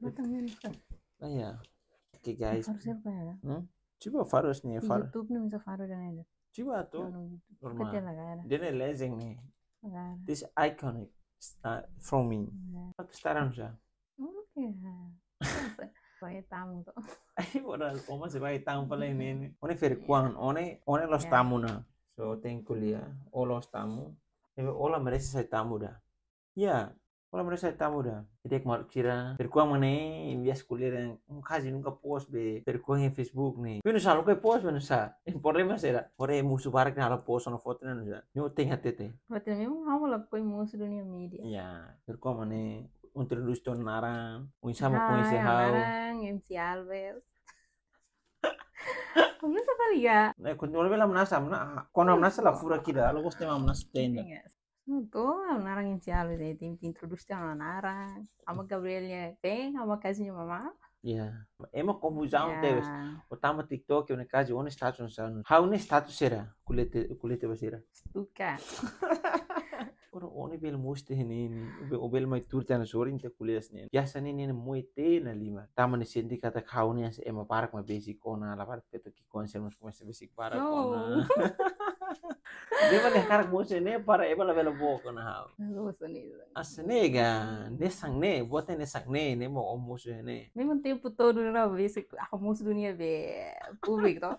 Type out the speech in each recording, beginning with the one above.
Matangnya nih kan. Nah ya. Oh, iya. Oke okay, guys. Harus siapa ya? Hmm? Coba Faros nih. Far... YouTube nih bisa Faros dan ada. Coba tuh. Normal. Dia nih lazing nih. This iconic uh, from me. Aku sekarang sih. Oke. Vai tamu Ay, ora, como se vai tamu pala ini. One fer kwan, one one los ya. tamu na. So ten kuliah, o tamu. Ebe ola merece sai tamu dah Ya, Wala mo sa dah, da. Itek mal kira. Per mana mane in via scuola en un post be Pero kuang Facebook ni. Pino sa lo post ben sa. En mana? será. Ore musu barak na la post no foto na sa. Ni hati hatete. Foto mi mo hamo la koi musu dunia media. Ya. Per kuang mane un traductor narang. Un samo kuang se hau. Narang MC Alves. Kamu sa kali ya? Eh, kun wala bela menasa, mena kono menasa la fura kida, lo gusto ma menasa Boa, Nara Gintialo, ti introduce a Nara. Ama Gabriel tem, ama casinha mamá. Yeah. Ema confusão yeah. teves. O tama TikTok une caso un status un sano. Ha un status era kulete kulete basira. Stuka. Ora oni bel muste ni ni obel mai tur tan sori inte kules ni. Ya sani ni muy te na lima. Tama ni sendi kata khau ni ema parak ma basic ona la parak peto ki konsel mas basic parak ona. Deba de har mucho ne para eba la vela boca na ha. Asne ga ne sangne bote ne sangne ne mo o mucho ne. Mesmo tempo todo na vez a mucho dunia be publik público.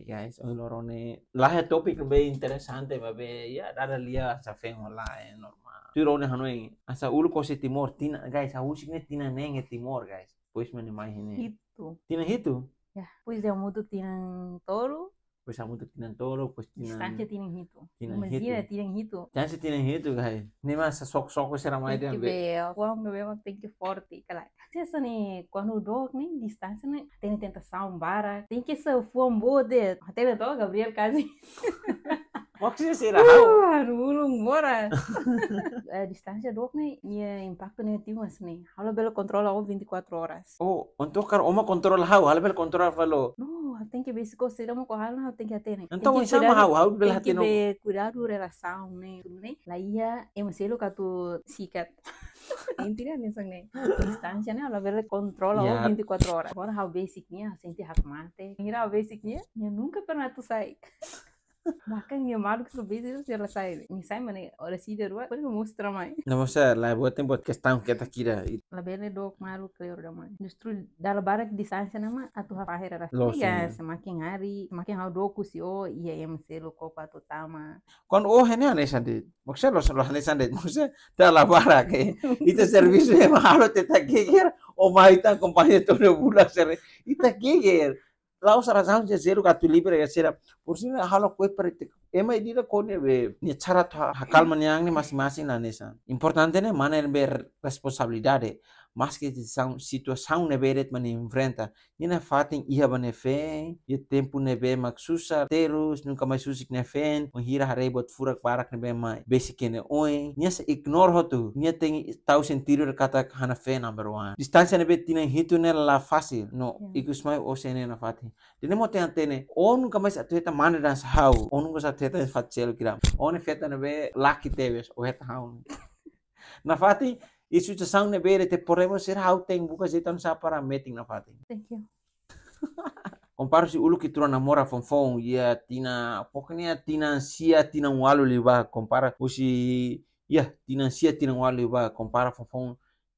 Guys, hoy oh, lorone la ya, topik be interesante ba be ya dada lia sa fe online normal. Tu rone hanoin asa ulko se timor tina guys a usik ne tina nenge timor guys. Pues me imagine. Hito. Tina hito? Ya, pues de mutu tina toro pues amuto tienen todo pues tienen Estancia tienen hito Mazira tienen hito Chance tienen hito guys ni mas sok sok pues ramai dia be kuang be memang tem que forte kala essa né quando dog ni distância né tem tentação bara tem que ser fuan bode até do Gabriel kasi. Maksudnya sih lah. Wah, ulung mora. uh, distancia dok nih, eh, ya impacto negativo mas nih. Halo bel kontrol aku 24 horas. Oh, untuk kar oma kontrol hau, halo bel kontrol valo. No, tem que ver se coceira é uma corrada, nós tem que atender. Então, isso é uma hau, Tem que ver cuidar da relação, né? Tudo bem? Aí, eu não sei o que tu sica. Entendeu a mensagem, né? Distância, né? Ela vê controla yeah. 24 horas. Agora, hau basic, né? Sente hacmate. Mira, hau basic, né? Eu nunca permito sair. Makanya Marcos vídeos ya la sabe. Ni sabe mane ahora sí de rueda, pero muestra mai. No o sea, la buat tempo que kita que takira. La dok malu creo orang mai. Justru dalam barak distancia nama atu hafahera ra. Ya semakin hari, semakin hau doku si o oh, iya yang selo kopa tu tama. Kon oh hene ane sandi maksud lo los ane sandi maksud dalam barak itu servisnya yang mahal te takira. O oh, mai tan compañía todo bula ser. Ita kiger. ලවස රසාන්ය සේරුගත්තු ලිබරගසේර පුරසින හලක් කොයි පරිත්තක එම ඉදිර කොන නිච්චරත් හකල්මනයන්නේ මස් මාසින් අනේසා ඉම්පොර්තන්තන මනල්බේ රස්පොසබලිඩාඩේ maski situação nebe ret mani enfrenta nina fatin iha bane fen ye tempo nebe mak susar terus nunca mais susik ne fen on hira harei bot furak barak nebe mai besikene oi nia se ignor hotu nia tem tau sentido kata hana fen number 1 distância nebe tina hitu ne la fácil no ikus ya. mai o sene na fatin dine mo te antene o nunca mais atueta mane dan hau o nunca sa teta fatcelo kira o ne feta nebe laki tebes o heta hau na fatin Isu sa sang na bere te poremo sir hauteng buka zetan sa para meeting na fating. Thank you. Comparo si ulu que tu namora fonfon ia e tina pokoknya tina sia tina walu um liba compara usi ia e tina sia tina walu um liba compara fonfon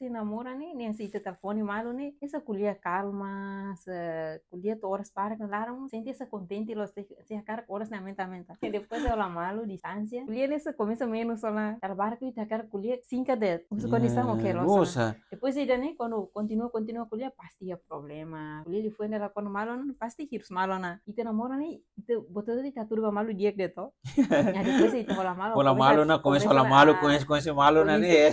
se enamora, ¿eh? né? Nem se telefone malo, né? ¿eh? Essa colher calma, essa colher horas para claro, sente essa contente, y se cara horas na mente, mente. E depois ela malo, distância. Colher essa começa menos lá, trabalho que tá cara colher 5 de. Usa condição o que ela. Depois ele né, quando ¿eh? continua, continua colher pastia problema. Colher fue en el quando malo, não pastia hirs malo na. E te namora, né? Te botou de taturba malo dia que todo. E depois ele te malo. Rola malo na começa rola malo, con ese malo na, né?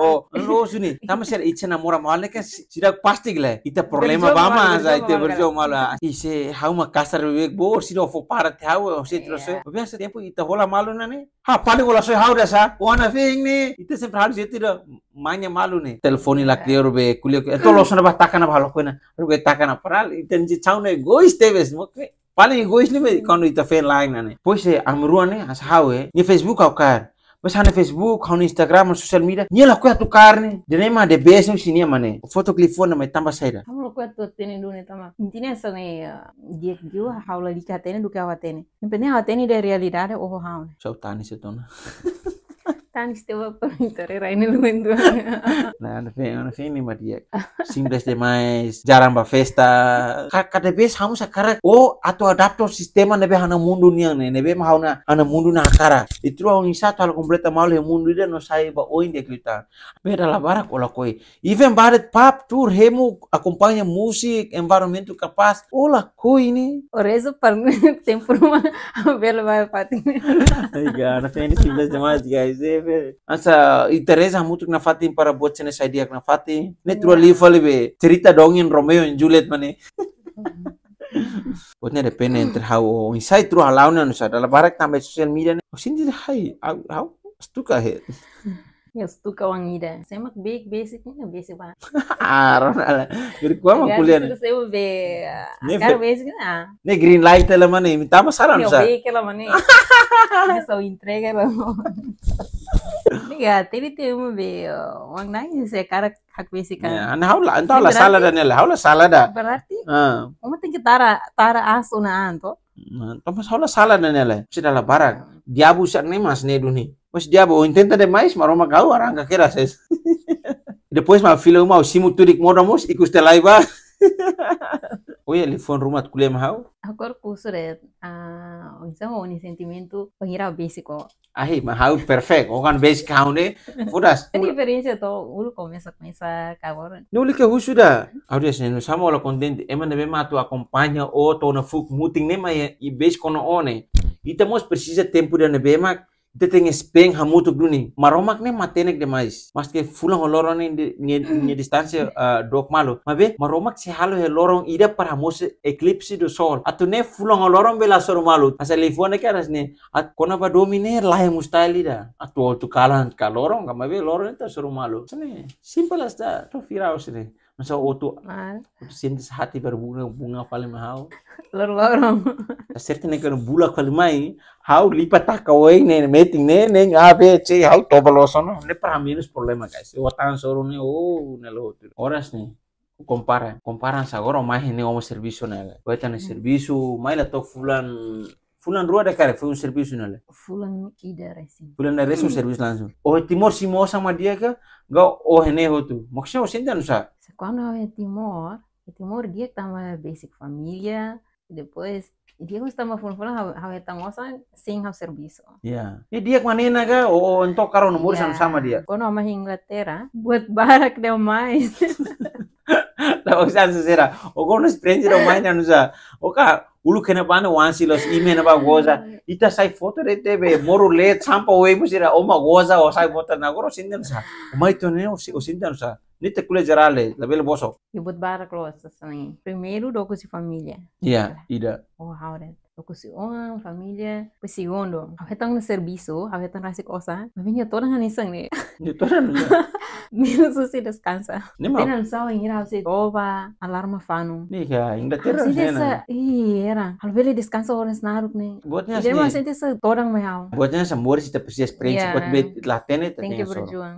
Oh, não, Suni. Tama sir, itse namora mahal ke sirak pasti gila. Ita problema bama za ite berjo mala. Ise hau ma kasar vivek bo siro fo parat hau se tro se. Obya sir yapo ita hola malu na ne. Ha pali gola so hau dasa. Ona feing ne. Ite se pral jeti ro manya malu ne. Telefoni la clear be kulio ke. To losona ba takana bhalo koina. Ruge takana paral iten ji chau ne go istebes mokre. Πάλι εγωίσνη με κάνω τα φέρ λάγνανε. Πώς είσαι αμρούανε, ας χάουε, Ni facebook αυκάρ. pesan Facebook, hau Instagram, social media. Nia lah kau tu ni. Dene ni de bes ni sini mana? Foto klifon nama tambah saya. dah. Kamu la tu tuat dulu ni tama. Intinya sana ya dia kiu hau la dikatene duka watene. Yang penting watene dari ada oh hau. Sau tani setona. Tanisteva torera en el momento. Na, no sé ni madiak, Simples demais, jaramba festa. Cada vez vamos a cara o ato adapta sistema nebe hana mundu ni ane, nebe ma hana hana mundo na cara. E tu ao insato al completa mal o ya mundo ide no saiba o inde clitar. Pera la bara cola koi Even baret pap tour hemu acompanha música, environmento capaz. Ola koi ni. Orezo par tempo uma vela pati. patin. Ai, cara, tem simples demais, guys be asa Teresa mutuk na fatin para buat sene saya diak na fati ne true live be cerita dongin Romeo and Juliet mane Potnya depende entre how insai tru halau na nusa dala barak tambe social media ne osin dia hai how stuka he ಎಷ್ಟು ಕವಂಗಿದೆ ಸೇಮಕ್ ಬೇಕ್ ಬೇಸಿಕ್ ಬೇಸಿ basic nih ಅಲ್ಲ ಇರ್ಕೋ ಮ ಕುಲಿಯನ್ nih, ಬೇ ಯಾರು ಬೇಸಿಕ್ ನೇ ಗ್ರೀನ್ ಲೈಟ್ ಎಲ್ಲ Nih green so intrigue lah ಬೇಕ್ ಎಲ್ಲ ya tadi tuh mau be ಬೇ ಒಂಗ್ ನಾಯಿ ಸೇ hak basic kan. Ya, nah, haula entah lah salah dan lah haula salah dah. Berarti, uh. kamu tinggi tara tara asuna tuh. Nah, tuh kamu salah dan lah. dalam lah dia busa nih mas nih dunia. Pois diabo, intenta demais, maroma kau arranca que era Depois, meu filho, uma osimo turik moramos e custa lá e vai. Oi, ele foi rumo at kulem hau. Agora curso é a então o sentimento pengira básico. Aí, mas hau perfeito, o gan básico hau né? Fudas. A diferença to ulu começa com essa agora. Não lhe que hu suda. Audio senu samo lo contente, ema nebe mato acompanha o to na fuk muting né, mas e basic kono one. Itamos precisa tempo da nebe mak. deteng Spain hamutuk gluni maromak ne matenek de mais mas ke fulang lorong ne ne mm. distancia ah, dok malo mabe maromak se halo he lorong ida para mos eclipse do sol atu ne fulang lorong bela sor malo asa lefone ne aras ne at ah, kona ba domine lahe mustaili da atu tu kalan ka lorong ka mabe lorong ta sor malo sene simple as that to firaus ne Masa oto oto sentes hati berbunga bunga bunga paling mahal. Lorong. Serta nih kalau bulak paling mai, hau lipat tak kau ini meeting nih Ini ngabe cie hau tobal osono. Nih pernah minus problema guys. Watan soro nih oh nelo Oras nih komparan komparan sagoro mai nih omo servisu nih. Hmm. Kau itu nih servisu mai lah fulan Fulano Rua da cara, foi um nale. nela. Fulano Idare, sim. Fulano Idare, um hmm. serviço lançou. O oh, Timor se moça sama dia que o René Rotu. Mas você ainda não sabe? Quando o Timor, o Timor dia que basic família, depois dia ko tama fun fun haw eta ngosan sing haw serviso. Yeah. Di dia manena ga o oh, ento karo nomor yeah. sama dia. Kono ma Inglaterra buat barak deu mais. Tawag sa sira. O kono stranger o main anusa. O ka ulu kena bana wansi los ime na ba ita sai foto de tebe moru le champa we musira o ma goza o sai foto na goro sinden sa mai to ne o sinden sa ni te kule jarale la bel boso ibut barak lo sa sani assim. primeiro doku si família yeah ida oh how that orang, familia. Pues segundo, ajetan aku servicio, ajetan rasi cosa. Me venía ni la nisang ne. De ni. Ni Menos si descansa. Nima. Era alzado en ingin aku si ova, alarma fanu. Nika, ah, Inglaterra. Así Si desa, iya era. Kalau beli descansa orang es ni. ne. Botnya sih. Jadi masih desa orang mahal. Buatnya hau. Botnya semua sih tapi sih experience buat bet latene. Thank you berjuang.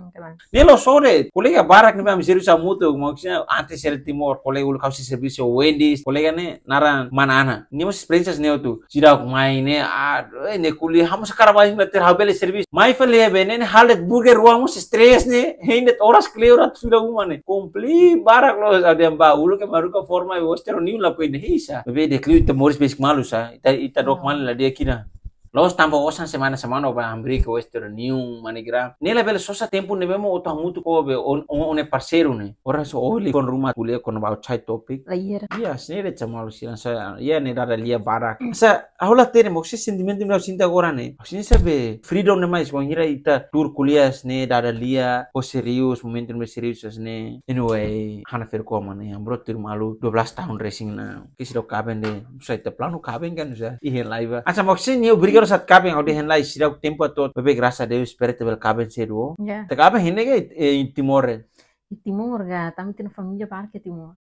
Nih lo sore, kolega barak nih memang serius amu Maksudnya antes el timur. kolega ulu kau si servicio Wendy's, kolega nih naran mana ana. Nih mas experience ni tuh. चिराग माइने आर ने कुली हम सकार माइन में तेरा बेले सर्विस माइ फल है बेने ने हाल एक बुर्गे रुआ मुझ स्ट्रेस ने है ने तोरा स्क्लियो रात फिरा हुआ ने कंप्ली बारा क्लोज आ दिया बाउल के मारु का फॉर्मा वो स्टेरो न्यू लपे नहीं सा वे देख लियो इतना मोरिस बेसिक मालू सा इतना इतना डॉक माल ला दिया किना Los tampoco osan semana a semana para hambre que esto era ni un manigra. Ni la vela sosa tiempo ne vemos otro mucho cobe o un parcero ne. Ora so oli con ruma kulia con bau chai topic. Ayer. Ya, sendiri cuma silan sa ya ne rada lia barak. Sa ahula tere moksi sentiment ne sinta gora ne. O sa be freedom ne mais con ira ita tur kulia ne dada lia ko serius momentum ne serius ne. Anyway, hana fer koma ne ambro tur malu 12 tahun racing na. Kisiro kaben de. Sa ita plano kaben kan sa. Ihe live. Asa moksi ne berikan Siguro sa kape audi audihen lai sirag tempo to bebe grasa de esperte bel kabe seduo. Yeah. Te kape hine ke in Timor. In Timor ga, tamin tin familia parque ya Timor.